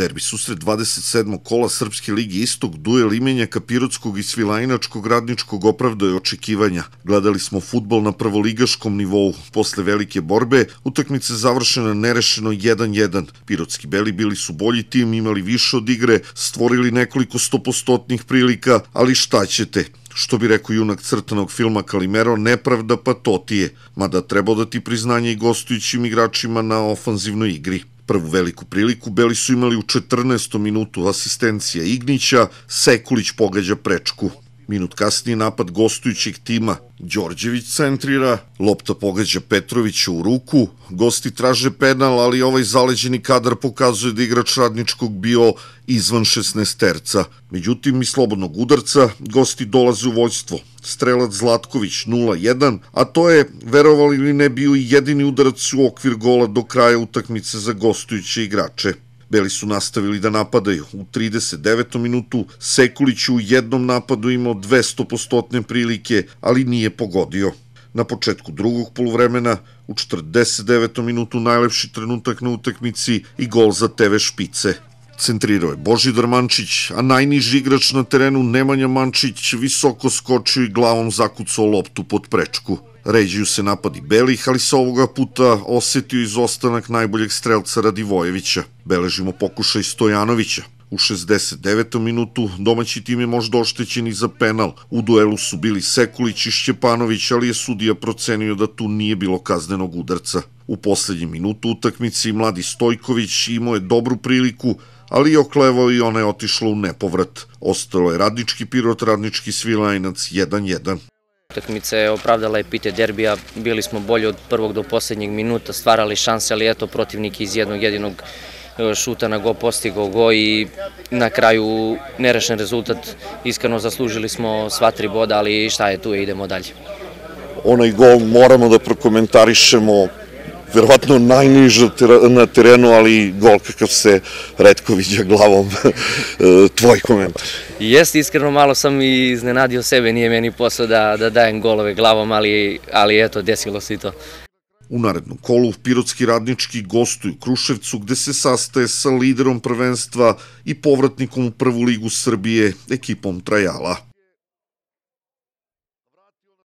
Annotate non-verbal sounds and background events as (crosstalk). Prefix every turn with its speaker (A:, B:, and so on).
A: Derbi susret 27. kola Srpske ligi Istog, duel imenja Kapirotskog i Svilajnačkog radničkog je očekivanja. Gledali smo futbol na prvoligaškom nivou. Posle velike borbe, utakmice završena nerešeno 1-1. Pirotski beli bili su bolji tim, imali više od igre, stvorili nekoliko stopostotnih prilika, ali šta ćete? što bi rekao junak crtanog filma Kalimero, nepravda pa to ti je, mada treba dati priznanje i gostujućim igračima na ofanzivnoj igri prvu veliku priliku Beli su imali u 14. minutu asistencija Ignića, Sekulić pogađa prečku. Minut kasnije napad gostujućeg tima. Đorđević centrira, lopta pogađa Petrovića u ruku, gosti traže penal, ali ovaj zaleđeni kadar pokazuje da igrač radničkog bio izvan 16 terca. Međutim, i slobodnog udarca, gosti dolaze u vojstvo strelac Zlatković 0-1, a to je, verovali ili ne, bio i jedini udarac u okvir gola do kraja utakmice za gostujuće igrače. Beli su nastavili da napadaju. U 39. minutu Sekulić u jednom napadu imao 200% prilike, ali nije pogodio. Na početku drugog poluvremena, u 49. minutu najlepši trenutak na utakmici i gol za TV Špice. Centrirao je Božidar Mančić, a najniži igrač na terenu Nemanja Mančić visoko skočio i glavom zakucao loptu pod prečku. Ređuju se napadi Belih, ali se ovoga puta osetio izostanak najboljeg strelca Radivojevića. Beležimo pokušaj Stojanovića. U 69. minutu domaći tim je možda oštećen i za penal. U duelu su bili Sekulić i Šćepanović, ali je sudija procenio da tu nije bilo kaznenog udarca. U poslednjem minutu utakmici mladi Stojković imao je dobru priliku, ali i oklevao i ona je otišla u nepovrat. Ostalo je radnički pirot, radnički svilajnac 1-1.
B: Utakmica je opravdala epite derbija, bili smo bolji od prvog do poslednjeg minuta, stvarali šanse, ali eto protivnik iz jednog jedinog e, šuta na go postigao go i na kraju nerešen rezultat. Iskreno zaslužili smo sva tri boda, ali šta je tu, idemo dalje.
A: Onaj gol moramo da prokomentarišemo verovatno najniža na terenu, ali gol kakav se redko viđa glavom. (laughs) E, tvoj komentar.
B: Jeste, iskreno malo sam i iznenadio sebe, nije meni posao da, da dajem golove glavom, ali, ali eto, desilo se i to.
A: U narednom kolu Pirotski radnički gostuju Kruševcu gde se sastaje sa liderom prvenstva i povratnikom u prvu ligu Srbije ekipom Trajala.